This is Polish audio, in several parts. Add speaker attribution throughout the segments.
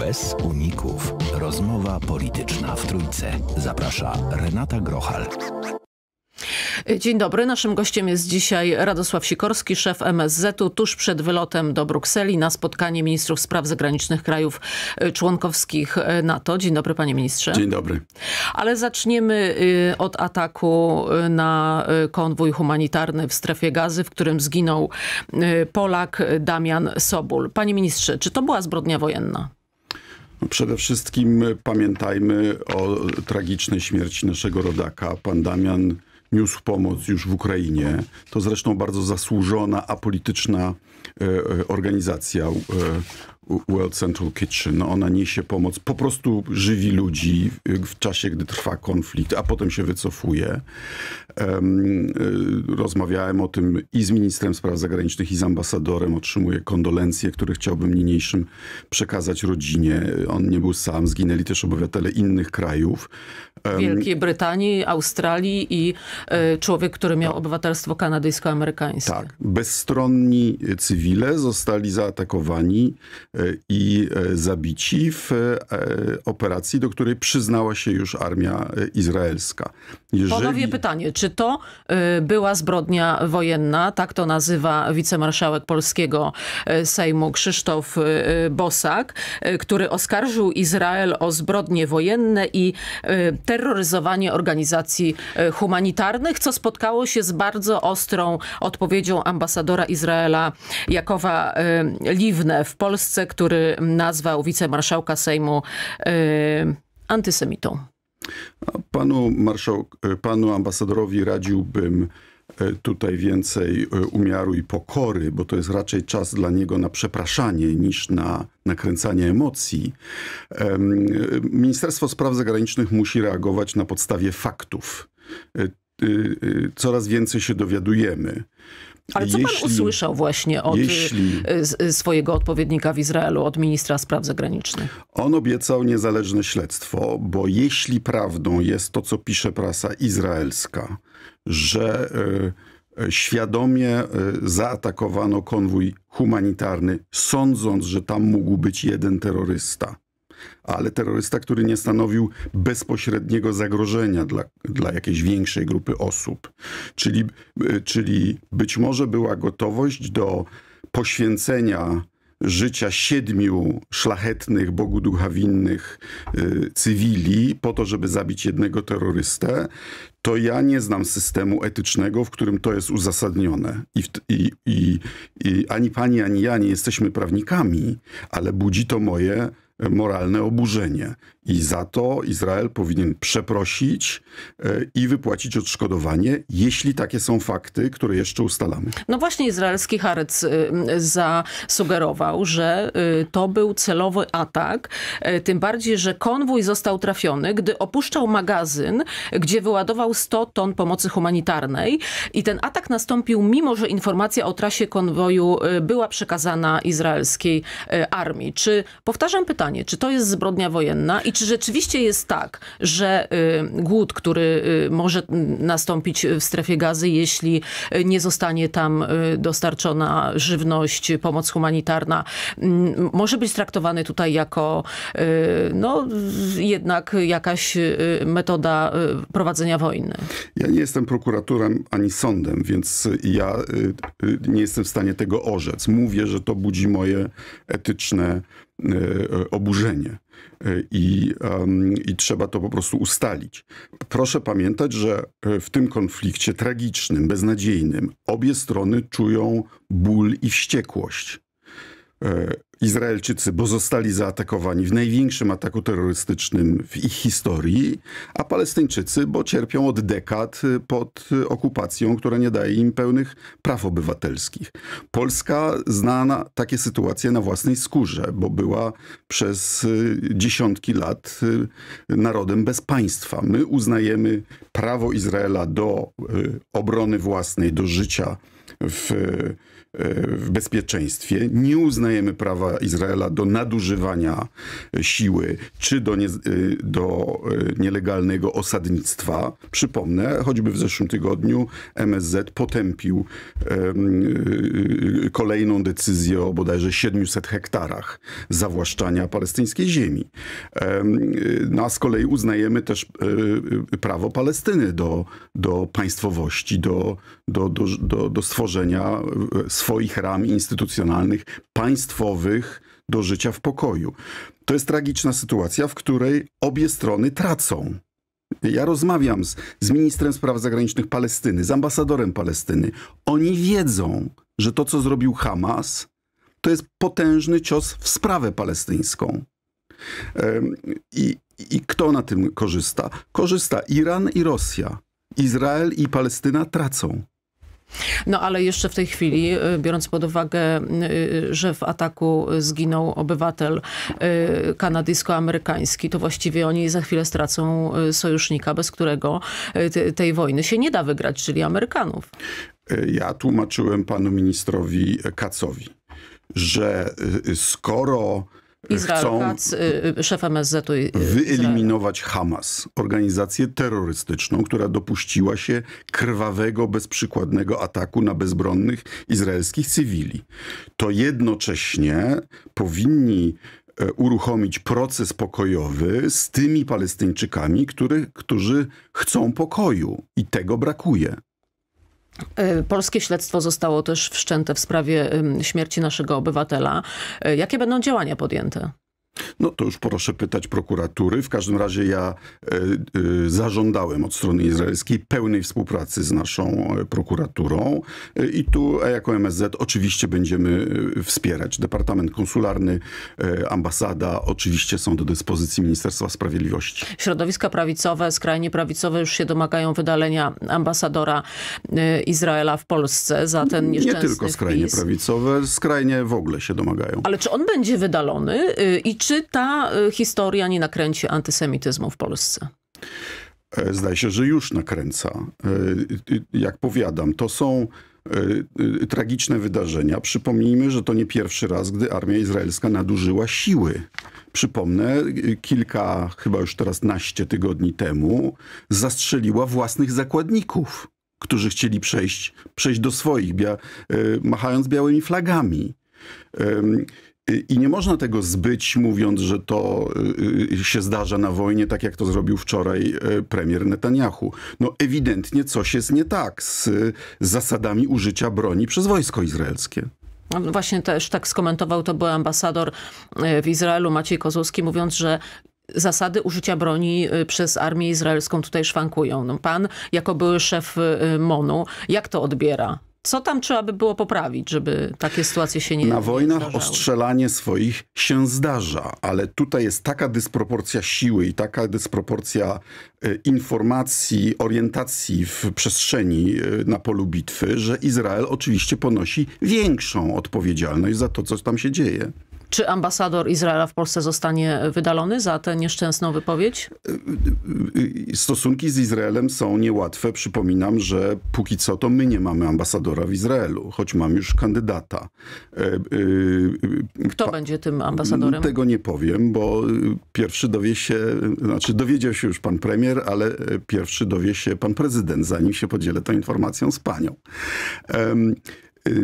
Speaker 1: Bez uników. Rozmowa polityczna w Trójce. Zaprasza Renata Grochal.
Speaker 2: Dzień dobry. Naszym gościem jest dzisiaj Radosław Sikorski, szef MSZ-u, tuż przed wylotem do Brukseli na spotkanie ministrów spraw zagranicznych krajów e, członkowskich e, NATO. Dzień dobry, panie ministrze. Dzień dobry. Ale zaczniemy e, od ataku na konwój humanitarny w strefie gazy, w którym zginął Polak Damian Sobul. Panie ministrze, czy to była zbrodnia wojenna?
Speaker 1: Przede wszystkim pamiętajmy o tragicznej śmierci naszego rodaka. Pan Damian niósł pomoc już w Ukrainie. To zresztą bardzo zasłużona, apolityczna e, e, organizacja e, World Central Kitchen. No, ona niesie pomoc, po prostu żywi ludzi w czasie, gdy trwa konflikt, a potem się wycofuje. Y, rozmawiałem o tym i z ministrem spraw zagranicznych, i z ambasadorem. Otrzymuję kondolencje, które chciałbym niniejszym przekazać rodzinie. On nie był sam, zginęli też obywatele innych krajów. Wielkiej
Speaker 2: Brytanii, Australii i e, człowiek, który miał tak. obywatelstwo kanadyjsko-amerykańskie.
Speaker 1: Tak. Bezstronni cywile zostali zaatakowani i e, zabici w e, operacji, do której przyznała się już armia e, izraelska. Jeżeli... Ponownie
Speaker 2: pytanie, czy to była zbrodnia wojenna, tak to nazywa wicemarszałek polskiego Sejmu Krzysztof Bosak, który oskarżył Izrael o zbrodnie wojenne i terroryzowanie organizacji humanitarnych, co spotkało się z bardzo ostrą odpowiedzią ambasadora Izraela Jakowa Liwne w Polsce, który nazwał wicemarszałka Sejmu yy, antysemitą.
Speaker 1: Panu, marszałk, y, panu ambasadorowi radziłbym y, tutaj więcej y, umiaru i pokory, bo to jest raczej czas dla niego na przepraszanie niż na nakręcanie emocji. Ministerstwo Spraw Zagranicznych musi reagować na podstawie faktów. Coraz więcej się dowiadujemy.
Speaker 2: Ale co jeśli, pan usłyszał właśnie od jeśli, y, y, swojego odpowiednika w Izraelu, od ministra spraw zagranicznych?
Speaker 1: On obiecał niezależne śledztwo, bo jeśli prawdą jest to, co pisze prasa izraelska, że y, świadomie zaatakowano konwój humanitarny, sądząc, że tam mógł być jeden terrorysta, ale terrorysta, który nie stanowił bezpośredniego zagrożenia dla, dla jakiejś większej grupy osób. Czyli, e, czyli być może była gotowość do poświęcenia życia siedmiu szlachetnych, Bogu ducha winnych y, cywili po to, żeby zabić jednego terrorystę, to ja nie znam systemu etycznego, w którym to jest uzasadnione. I, i, i, I, ani pani, ani ja nie jesteśmy prawnikami, ale budzi to moje moralne oburzenie. I za to Izrael powinien przeprosić e, i wypłacić odszkodowanie, jeśli takie są fakty, które jeszcze ustalamy.
Speaker 2: No właśnie izraelski Harec y, zasugerował, że y, to był celowy atak, e, tym bardziej, że konwój został trafiony, gdy opuszczał magazyn, gdzie wyładował 100 ton pomocy humanitarnej i ten atak nastąpił mimo, że informacja o trasie konwoju y, była przekazana izraelskiej armii. Czy, powtarzam pytanie, czy to jest zbrodnia wojenna czy rzeczywiście jest tak, że y, głód, który y, może nastąpić w strefie gazy, jeśli nie zostanie tam y, dostarczona żywność, pomoc humanitarna, mm, może być traktowany tutaj jako no, jednak jakaś metoda prowadzenia wojny?
Speaker 1: Ja nie jestem prokuratorem ani sądem, więc ja nie jestem w stanie tego orzec. Mówię, że to budzi moje etyczne oburzenie. Y, i, i trzeba to po prostu ustalić. Proszę pamiętać, że e, w tym konflikcie tragicznym, beznadziejnym, obie strony czują ból i wściekłość. E, Izraelczycy, bo zostali zaatakowani w największym ataku terrorystycznym w ich historii, a Palestyńczycy, bo cierpią od dekad y, pod y, okupacją, która nie daje im pełnych praw obywatelskich. Polska zna takie sytuacje na własnej skórze, bo była przez y, dziesiątki lat narodem bez państwa. My uznajemy prawo Izraela do obrony własnej, do życia w, e, w bezpieczeństwie. Nie uznajemy prawa Izraela do nadużywania e, siły czy do, nie, e, do nielegalnego osadnictwa. Przypomnę, choćby w zeszłym tygodniu MSZ potępił kolejną decyzję o bodajże 700 hektarach zawłaszczania palestyńskiej ziemi. Um, no a z kolei uznajemy też prawo Palestyny do, do państwowości, do, do, do, do, do stworzenia E, swoich ram instytucjonalnych, państwowych do życia w pokoju. To jest tragiczna sytuacja, w której obie strony tracą. Ja rozmawiam z, z ministrem spraw zagranicznych Palestyny, z ambasadorem Palestyny. Oni wiedzą, że to, co zrobił Hamas, to jest potężny cios w sprawę palestyńską. I, I, kto na tym korzysta? Korzysta Iran i Rosja. Izrael i Palestyna tracą.
Speaker 2: No ale jeszcze w tej chwili, y, biorąc pod uwagę, y, że w ataku zginął obywatel y, kanadyjsko-amerykański, to właściwie oni za chwilę stracą sojusznika, bez którego tej wojny się nie da wygrać, czyli Amerykanów.
Speaker 1: Ja tłumaczyłem panu ministrowi Kacowi, że skoro
Speaker 2: Yy, Izrael chcą Katz, szef msz
Speaker 1: Wyeliminować Hamas, organizację terrorystyczną, która dopuściła się krwawego, bezprzykładnego ataku na bezbronnych izraelskich cywili. To jednocześnie powinni e, uruchomić proces pokojowy z tymi Palestyńczykami, który, którzy chcą pokoju i tego brakuje.
Speaker 2: E, polskie śledztwo zostało też wszczęte w sprawie śmierci naszego obywatela. E, jakie będą działania podjęte?
Speaker 1: No to już proszę pytać prokuratury. W każdym razie ja e, e, zażądałem od strony izraelskiej pełnej współpracy z naszą e, prokuraturą i tu jako MSZ oczywiście będziemy wspierać. Departament konsularny, ambasada oczywiście są do dyspozycji Ministerstwa Sprawiedliwości.
Speaker 2: Środowiska prawicowe, skrajnie prawicowe już się domagają wydalenia ambasadora Izraela w Polsce za ten Nie tylko skrajnie
Speaker 1: prawicowe, skrajnie w ogóle się domagają.
Speaker 2: Ale czy on będzie wydalony i czy czy ta y, historia nie nakręci antysemityzmu w Polsce?
Speaker 1: E, zdaje się, że już nakręca. E, jak powiadam, to są e, tragiczne wydarzenia. Przypomnijmy, że to nie pierwszy raz, gdy armia izraelska nadużyła siły. Przypomnę, kilka, chyba już teraz naście tygodni temu, zastrzeliła własnych zakładników, którzy chcieli przejść, przejść do swoich, bia machając białymi flagami. Y, I nie można tego zbyć, mówiąc, że to y, y, się zdarza na wojnie, tak jak to zrobił wczoraj premier Netanyahu. No ewidentnie coś jest nie tak z zasadami użycia broni przez wojsko izraelskie.
Speaker 2: Właśnie też tak skomentował to był ambasador w Izraelu Maciej Kozłowski, mówiąc, że zasady użycia broni przez armię izraelską tutaj szwankują. No, pan jako były szef MONU, jak to odbiera? Co tam trzeba by było poprawić, żeby takie sytuacje się nie Na wojnach
Speaker 1: ostrzelanie swoich się zdarza, ale tutaj jest taka dysproporcja siły i taka dysproporcja e, informacji, orientacji w przestrzeni e, na polu bitwy, że Izrael oczywiście ponosi większą odpowiedzialność za to, co tam się dzieje.
Speaker 2: Czy ambasador Izraela w Polsce zostanie wydalony za tę nieszczęsną wypowiedź?
Speaker 1: Stosunki z Izraelem są niełatwe. Przypominam, że póki co to my nie mamy ambasadora w Izraelu, choć mam już kandydata. E, e,
Speaker 2: Kto pa będzie tym ambasadorem? Tego
Speaker 1: nie powiem, bo e, pierwszy dowie się, znaczy dowiedział się już pan premier, ale pierwszy dowie się pan prezydent, zanim się podzielę tą informacją z panią.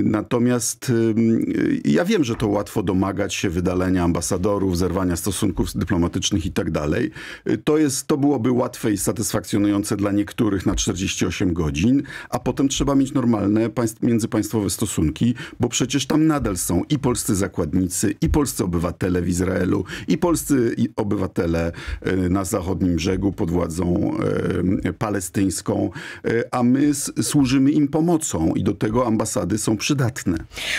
Speaker 1: Natomiast y, ja wiem, że to łatwo domagać się wydalenia ambasadorów, zerwania stosunków dyplomatycznych i tak dalej. Y, to, jest, to byłoby łatwe i satysfakcjonujące dla niektórych na 48 godzin, a potem trzeba mieć normalne państw, międzypaństwowe stosunki, bo przecież tam nadal są i polscy zakładnicy, i polscy obywatele w Izraelu, i polscy obywatele y, na zachodnim brzegu pod władzą palestyńską, a my służymy im pomocą i do tego ambasady są są przydatne.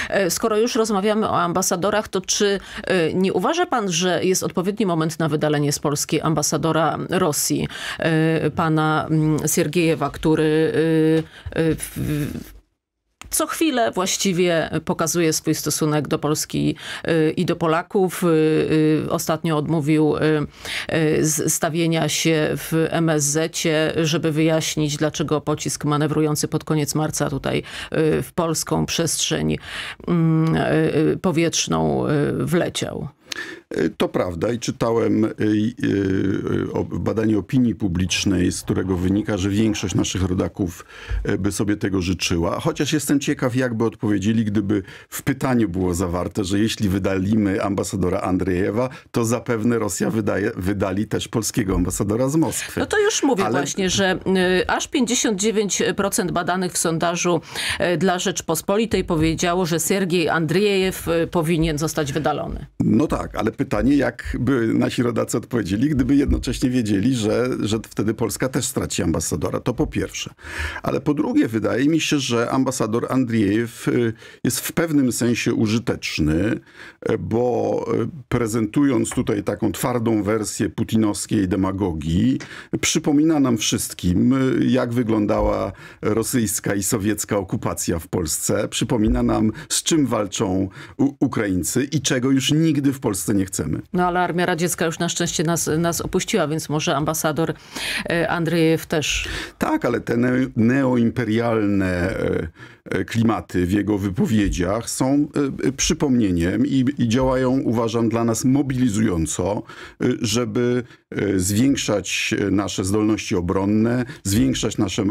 Speaker 2: E, skoro już rozmawiamy o ambasadorach, to czy e, nie uważa pan, że jest odpowiedni moment na wydalenie z Polski ambasadora Rosji, e, pana mm, Siergiejewa, który co chwilę właściwie pokazuje swój stosunek do Polski y, i do Polaków. Y, y, ostatnio odmówił stawienia się w MSZ, żeby wyjaśnić, dlaczego pocisk manewrujący pod koniec marca tutaj w polską przestrzeń mm, powietrzną wleciał.
Speaker 1: E, to prawda i czytałem e, e, badanie opinii publicznej, z którego wynika, że większość naszych rodaków by sobie tego życzyła. Chociaż jestem ciekaw, jakby odpowiedzieli, gdyby w pytaniu było zawarte, że jeśli wydalimy ambasadora Andrzejewa, to zapewne Rosja wydaje, wydali też polskiego ambasadora z Moskwy. No to
Speaker 2: już mówię Ale... właśnie, że aż 59% badanych w sondażu dla Rzeczpospolitej powiedziało, że Sergiej Andrzejew powinien zostać wydalony.
Speaker 1: No tak tak, ale pytanie, jak by nasi rodacy odpowiedzieli, gdyby jednocześnie wiedzieli, że, że wtedy Polska też straci ambasadora. To po pierwsze. Ale po drugie, wydaje mi się, że ambasador Andriejew y, jest w pewnym sensie użyteczny, y, bo y, prezentując tutaj taką twardą wersję putinowskiej demagogii, przypomina nam wszystkim, jak wyglądała rosyjska i sowiecka okupacja w Polsce. Przypomina nam, z czym walczą Ukraińcy i czego już nigdy w Polsce Polsce nie chcemy.
Speaker 2: No ale Armia Radziecka już na szczęście nas, nas opuściła, więc może ambasador e, Andrzejew też.
Speaker 1: Tak, ale te neoimperialne e, e, klimaty w jego wypowiedziach są przypomnieniem i, i działają, uważam, dla nas mobilizująco, żeby zwiększać nasze zdolności obronne, zwiększać nasze,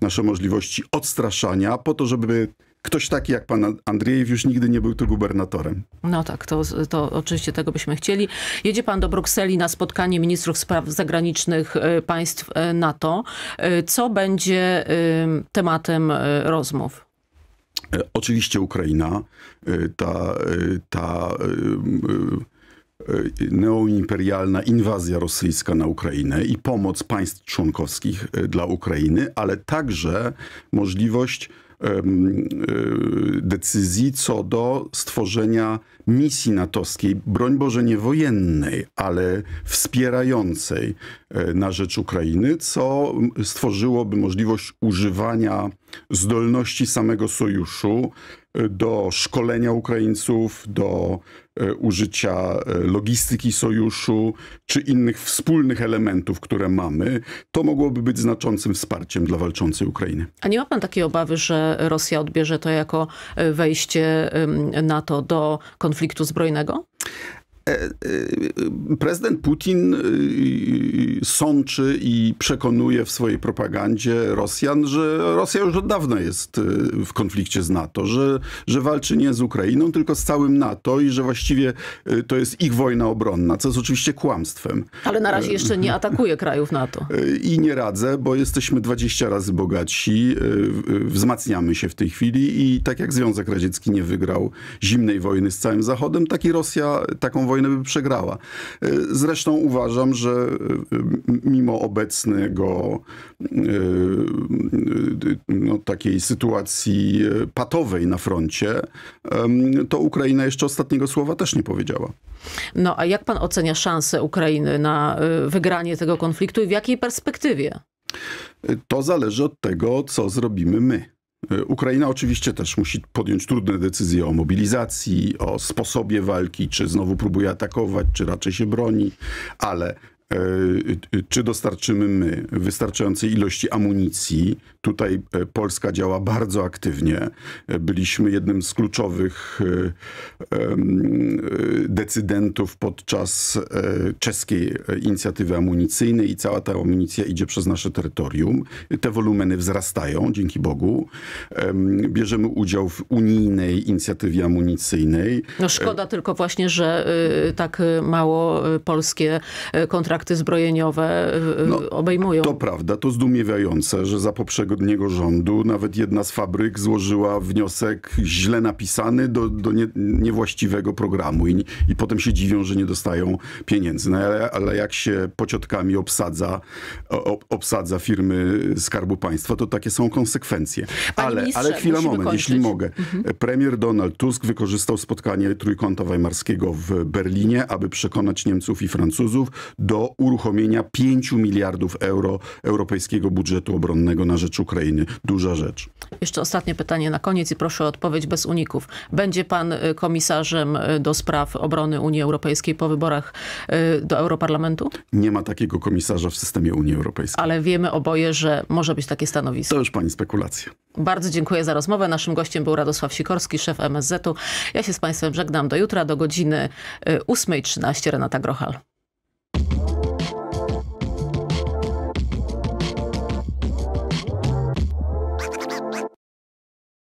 Speaker 1: nasze możliwości odstraszania po to, żeby ktoś taki jak pan Andrzejew już nigdy nie był tu gubernatorem.
Speaker 2: No tak, to, to oczywiście tego byśmy chcieli. Jedzie pan do Brukseli na spotkanie ministrów spraw zagranicznych y, państw y, NATO. Y, co będzie tematem rozmów?
Speaker 1: E, oczywiście Ukraina, ta, ta neoimperialna inwazja rosyjska na Ukrainę i pomoc państw członkowskich dla Ukrainy, ale także możliwość E, decyzji co do stworzenia misji natowskiej, broń Boże nie wojennej, ale wspierającej e, na rzecz Ukrainy, co stworzyłoby możliwość używania zdolności samego sojuszu do szkolenia Ukraińców, do e, użycia e, logistyki sojuszu czy innych wspólnych elementów, które mamy, to mogłoby być znaczącym wsparciem dla walczącej Ukrainy.
Speaker 2: A nie ma pan takiej obawy, że Rosja odbierze to jako e, wejście NATO do konfliktu zbrojnego?
Speaker 1: E, e, prezydent Putin e, sączy i przekonuje w swojej propagandzie Rosjan, że Rosja już od dawna jest w konflikcie z NATO, że, że walczy nie z Ukrainą, tylko z całym NATO i że właściwie to jest ich wojna obronna, co jest oczywiście kłamstwem.
Speaker 2: Ale na razie jeszcze nie atakuje krajów NATO. I nie
Speaker 1: radzę, bo jesteśmy 20 razy bogatsi, wzmacniamy się w tej chwili i tak jak Związek Radziecki nie wygrał zimnej wojny z całym Zachodem, tak i Rosja taką wojnę wojnę by przegrała. E, zresztą uważam, że e, mimo obecnego e, no, takiej sytuacji patowej na froncie, to Ukraina jeszcze ostatniego słowa też nie powiedziała.
Speaker 2: No a jak pan ocenia szanse Ukrainy na wygranie tego konfliktu i w jakiej perspektywie?
Speaker 1: To zależy od tego, co zrobimy my. E, Ukraina oczywiście też musi podjąć trudne decyzje o mobilizacji, o sposobie walki, czy znowu próbuje atakować, czy raczej się broni, ale e, czy dostarczymy my wystarczającej ilości amunicji, Tutaj e, Polska działa bardzo aktywnie. E, byliśmy jednym z kluczowych e, decydentów podczas czeskiej inicjatywy amunicyjnej i cała ta amunicja idzie przez nasze terytorium. Te wolumeny wzrastają, dzięki Bogu. Bierzemy udział w unijnej inicjatywie amunicyjnej. No szkoda
Speaker 2: tylko właśnie, że y, tak mało y, polskie y, kontrakty zbrojeniowe no, obejmują. To
Speaker 1: prawda, to zdumiewające, że za poprzednią poprzedniego rządu. Nawet jedna z fabryk złożyła wniosek źle napisany do, do nie, niewłaściwego programu i, i potem się dziwią, że nie dostają pieniędzy. No, ale, ale jak się pociotkami obsadza, ob, obsadza firmy Skarbu Państwa, to takie są konsekwencje. ale, ale chwila, moment, kończyć. jeśli mogę. Mhm. Premier Donald Tusk wykorzystał spotkanie Trójkąta Weimarskiego w Berlinie, aby przekonać Niemców i Francuzów do uruchomienia 5 miliardów euro europejskiego budżetu obronnego na rzecz Ukrainy. Duża rzecz.
Speaker 2: Jeszcze ostatnie pytanie na koniec i proszę o odpowiedź bez uników. Będzie pan y, komisarzem y, do spraw obrony Unii Europejskiej po wyborach y, do Europarlamentu?
Speaker 1: Nie ma takiego komisarza w systemie Unii Europejskiej.
Speaker 2: Ale wiemy oboje, że może być takie stanowisko. To już pani spekulacja. Bardzo dziękuję za rozmowę. Naszym gościem był Radosław Sikorski, szef MSZ-u. Ja się z państwem żegnam do jutra, do godziny 8.13. Renata Grochal.